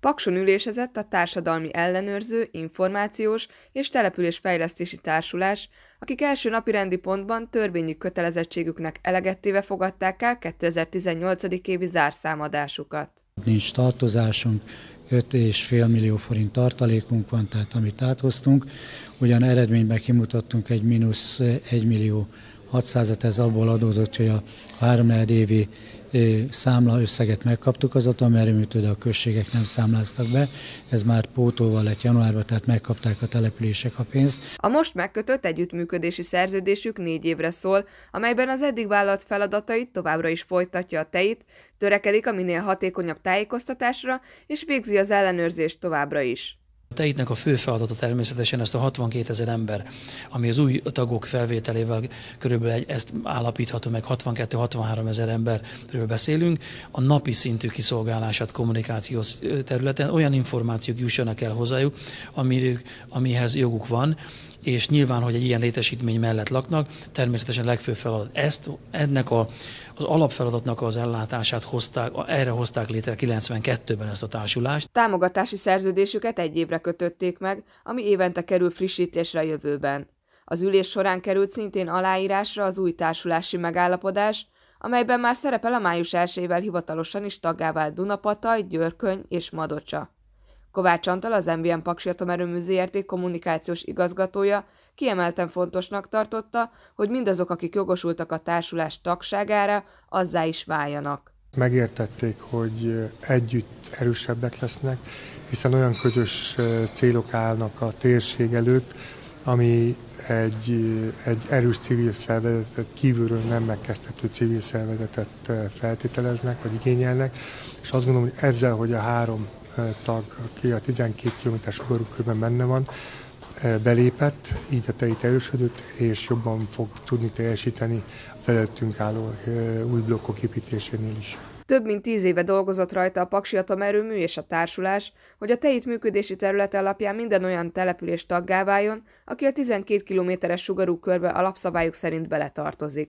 Pakson ülésezett a Társadalmi Ellenőrző, Információs és Településfejlesztési Társulás, akik első napirendi pontban törvényi kötelezettségüknek elegettéve fogadták el 2018. évi zárszámadásukat. Nincs tartozásunk, 5,5 millió forint tartalékunk van, tehát amit áthoztunk, ugyan eredményben kimutattunk egy mínusz 1 millió 600-at ez abból adódott, hogy a 3 évi számla összeget megkaptuk az atomerőműtől, de a községek nem számláztak be. Ez már pótóval lett januárban, tehát megkapták a települések a pénzt. A most megkötött együttműködési szerződésük négy évre szól, amelyben az eddig vállalt feladatait továbbra is folytatja a teit, törekedik a minél hatékonyabb tájékoztatásra, és végzi az ellenőrzést továbbra is. A teitnek a fő feladata természetesen ezt a 62 ezer ember, ami az új tagok felvételével körülbelül egy, ezt állapítható meg, 62-63 ezer emberről beszélünk, a napi szintű kiszolgálását kommunikációs területen olyan információk jussanak el hozzájuk, amiről, amihez joguk van, és nyilván, hogy egy ilyen létesítmény mellett laknak, természetesen legfőbb feladat. Ezt, ennek a, az alapfeladatnak az ellátását hozták, erre hozták létre 92-ben ezt a társulást. Támogatási szerződésüket egy évre kötötték meg, ami évente kerül frissítésre a jövőben. Az ülés során került szintén aláírásra az új társulási megállapodás, amelyben már szerepel a május 1 hivatalosan is taggá Dunapataj, Győrköny és Madocsa. Kovács Antal, az MVM Paksi Atomerőmű ZRT kommunikációs igazgatója kiemelten fontosnak tartotta, hogy mindazok, akik jogosultak a társulás tagságára, azzá is váljanak. Megértették, hogy együtt erősebbek lesznek, hiszen olyan közös eh, célok állnak a térség előtt, ami egy, eh, egy erős civil szervezetet, kívülről nem megkezdhető civil szervezetet eh, feltételeznek, vagy igényelnek, és azt gondolom, hogy ezzel, hogy a három tag, aki a 12 km-es körben benne van, eh, belépett, így a tejt erősödött, és jobban fog tudni teljesíteni a felettünk álló eh, új blokkok építésénél is. Több mint tíz éve dolgozott rajta a Paksi Atomerőmű és a társulás, hogy a teit működési területe alapján minden olyan település taggá váljon, aki a 12 kilométeres sugarú körbe alapszabályok szerint beletartozik.